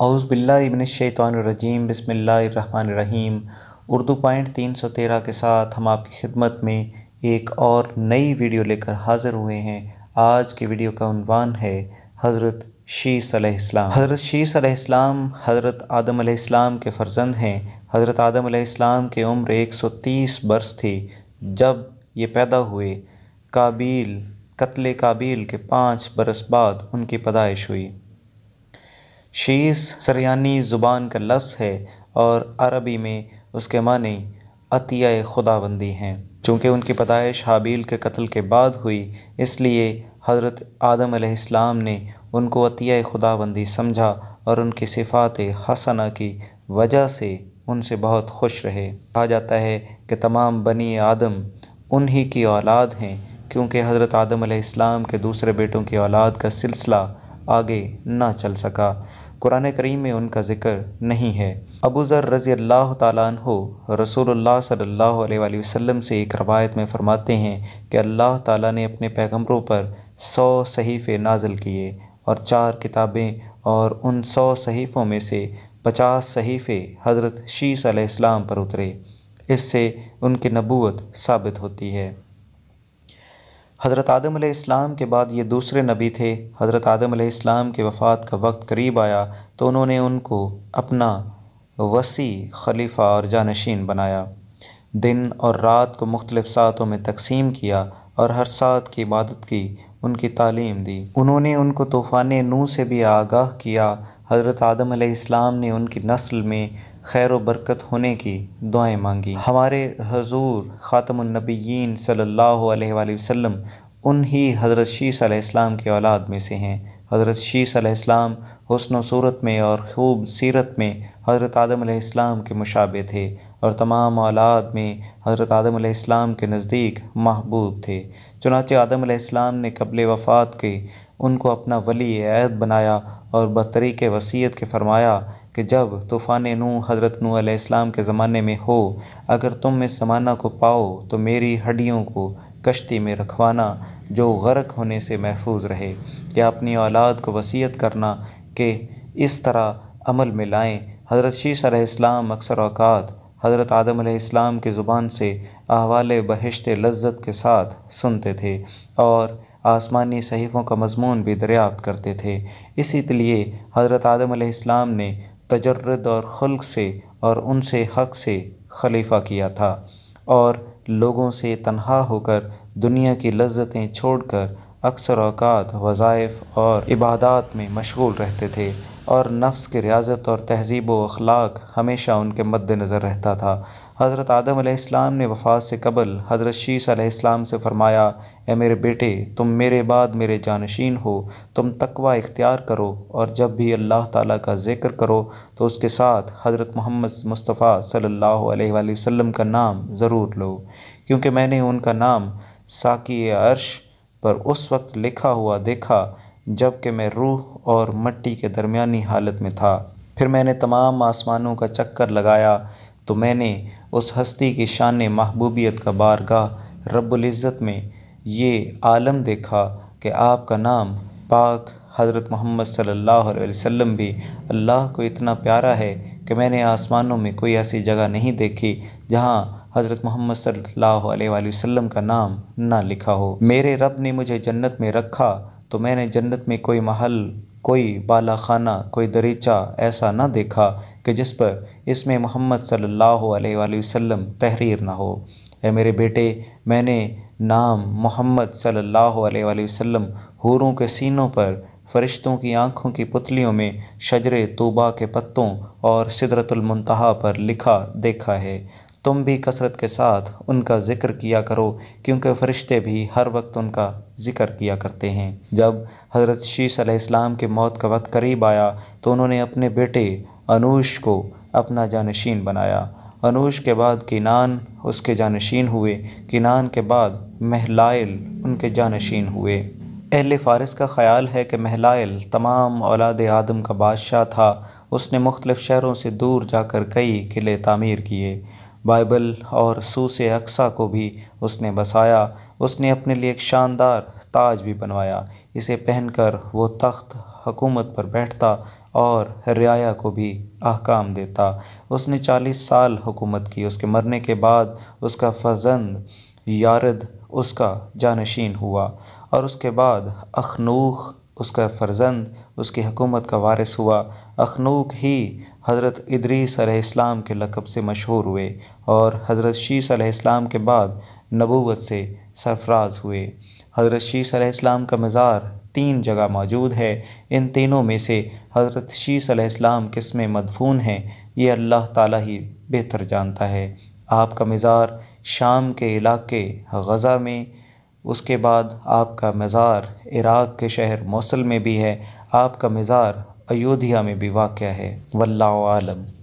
शैतवानरजीम बसमीम उर्दू पॉइंट तीन सौ तेरह के साथ हम आपकी खिदमत में एक और नई वीडियो लेकर हाज़िर हुए हैं आज की वीडियो का उनवान है हज़रत शीसम हज़रत शीसम हज़रत आदम अलैहिस्सलाम के फ़र्जंद हैं हज़रत आदम उम्र एक उम्र तीस बरस थी जब ये पैदा हुए काबिल कत्ल काबिल के पाँच बरस बाद उनकी पैदाइश हुई शीश सरयानी ज़ुबान का लफ्ज़ है और अरबी में उसके मानी अतिया खुदाबंदी हैं चूँकि उनकी पैदाइश हाबील के कत्ल के बाद हुई इसलिए हज़रत आदम अलैहिस्सलाम ने उनको अतिया खुदाबंदी समझा और उनकी सिफ़ात हसना की वजह से उनसे बहुत खुश रहे कहा जाता है कि तमाम बनी आदम उन्हीं की औलाद हैं क्योंकि हज़रत आदम अलैहिस्सलाम के दूसरे बेटों की औलाद का सिलसिला आगे ना चल सका कुरान करीम में उनका ज़िक्र नहीं है अबू ज़र रज़ी अल्लाह तु रसूलुल्लाह सल्लल्लाहु अलैहि वसल्लम से एक रवायत में फ़रमाते हैं कि अल्लाह ताला ने अपने पैगम्बरों पर सौ सहीफ़े नाजिल किए और चार किताबें और उन सौ सहीफ़ों में से पचास सहीफ़े हज़रत शीस आसमाम पर उतरे इससे उनकी नबूत साबित होती है हज़रत आदम अलैहिस्सलाम के बाद ये दूसरे नबी थे हज़रत आदम इस्लाम के वफ़ात का वक्त करीब आया तो उन्होंने उनको अपना वसी खलीफा और जानशीन बनाया दिन और रात को मुख्तलिफ़ सातों में तकसीम किया और हर सात की इबादत की उनकी तालीम दी उन्होंने उनको तूफ़ान नू से भी आगाह किया हज़रत आदम अलैहिस्सलाम ने उनकी नस्ल में खैर बरकत होने की दुआएं मांगी हमारे हजूर ख़ातमुन्नबीयीन सल्लल्लाहु अलैहि वसल्लम उन्हीं हज़रत शीस अलैहिस्सलाम के औलाद में से हैं हज़रत शीस अलैहिस्सलाम हसन सूरत में और खूब सीरत में हज़रत आदम अलैहिस्सलाम के मुशाबे थे और तमाम औलाद में हज़रत आदम अलैहिस्सलाम के नज़दीक महबूब थे चुनाच आदम अलैहिस्सलाम ने क़बल वफ़ात के उनको अपना वली अहद बनाया और बतरीक़ वसीयत के फरमाया कि जब तूफ़ान नू हज़रत नू अलैहिस्सलाम के ज़माने में हो अगर तुम इस ज़माना को पाओ तो मेरी हड्डियों को कश्ती में रखवाना जो गर्क होने से महफूज रहे या अपनी औलाद को वसीयत करना कि इस तरह अमल में लाएँ हज़रत शीश अलैहिस्सलाम अक्सर अवकात हज़रत आदम इस्लाम की ज़ुबान से अहवाल बहिशत लज्जत के साथ सुनते थे और आसमानी सहीफ़ों का मजमून भी दरियाफ़त करते थे इसी लिए हज़रत आदम इस्लाम ने तजर्रद और खुल्क से और उनसे हक से खलीफा किया था और लोगों से तनहा होकर दुनिया की लज्जतें छोड़कर अक्सर अवकात वज़ाइफ़ और इबादत में मशगूल रहते थे और नफ्स की रियाज़त और तहज़ीब व अखलाक हमेशा उनके मद्दनज़र रहता था हज़रत आदम आसमाम ने वफ़ात से कबल हज़रत शीश से फ़रमाया ए मेरे बेटे तुम मेरे बाद मेरे जानशीन हो तुम तकवा इख्तियार करो और जब भी अल्लाह ताला का ज़िक्र करो तो उसके साथ हज़रत मोहम्मद मुस्तफ़ा सल्लल्लाहु अलैहि वसल्लम का नाम ज़रूर लो क्योंकि मैंने उनका नाम साकी अर्श पर उस वक्त लिखा हुआ देखा जबकि मैं रूह और मट्टी के दरमिया हालत में था फिर मैंने तमाम आसमानों का चक्कर लगाया तो मैंने उस हस्ती की शान महबूबियत का बारगाह रब्बुल्ज़्ज़त में ये आलम देखा कि आपका नाम पाक हज़रत मोहम्मद सल्ला अलैहि भी अल्लाह को इतना प्यारा है कि मैंने आसमानों में कोई ऐसी जगह नहीं देखी जहाँ हज़रत मोहम्मद सल्ला अलैहि का नाम ना लिखा हो मेरे रब ने मुझे जन्नत में रखा तो मैंने जन्नत में कोई महल कोई बाला खाना कोई दरीचा ऐसा ना देखा कि जिस पर इसमें मोहम्मद सल्लल्लाहु अलैहि वसल्लम तहरीर ना हो ए मेरे बेटे मैंने नाम मोहम्मद सल्लल्लाहु अलैहि वसल्लम हूरों के सीनों पर फरिश्तों की आँखों की पुतलियों में शजर तोबा के पत्तों और सिदरतुलमनतहा पर लिखा देखा है तुम भी कसरत के साथ उनका ज़िक्र किया करो क्योंकि फ़रिश्ते भी हर वक्त उनका ज़िक्र किया करते हैं जब हज़रत शीश अलैहिस्सलाम के मौत का वक्त करीब आया तो उन्होंने अपने बेटे अनूश को अपना जानशीन बनाया अनूश के बाद किनान उसके जानशीन हुए किनान के बाद महलाइल उनके जानशीन हुए अहल फ़ारस का ख़्याल है कि महलाइल तमाम औलाद आदम का बादशाह था उसने मुख्तलिफ़ शहरों से दूर जाकर कई किले तामीर किए बाइबल और सूस अक्सा को भी उसने बसाया उसने अपने लिए एक शानदार ताज भी बनवाया इसे पहनकर वो तख्त हकूमत पर बैठता और रियाया को भी अहकाम देता उसने चालीस साल हुकूमत की उसके मरने के बाद उसका फर्जंद यारद उसका जानशीन हुआ और उसके बाद अखनूख उसका फर्जंद उसकी हुकूमत का वारिस हुआ अखनूक ही हज़रत इदरीस अलैहिस्सलाम के लक़ब से मशहूर हुए और हज़रत शीस अलैहिस्सलाम के बाद नबूवत से सरफराज हुए हज़रत शीस अलैहिस्सलाम का मज़ार तीन जगह मौजूद है इन तीनों में से हज़रत शीस अलैहिस्सलाम किस में मदफून है ये अल्लाह ताला ही बेहतर जानता है आपका मज़ार शाम के इलाके गज़ा में उसके बाद आपका मज़ार इराक़ के शहर मौसल में भी है आपका मज़ार अयोध्या में भी वाक़ है वल्लाह आलम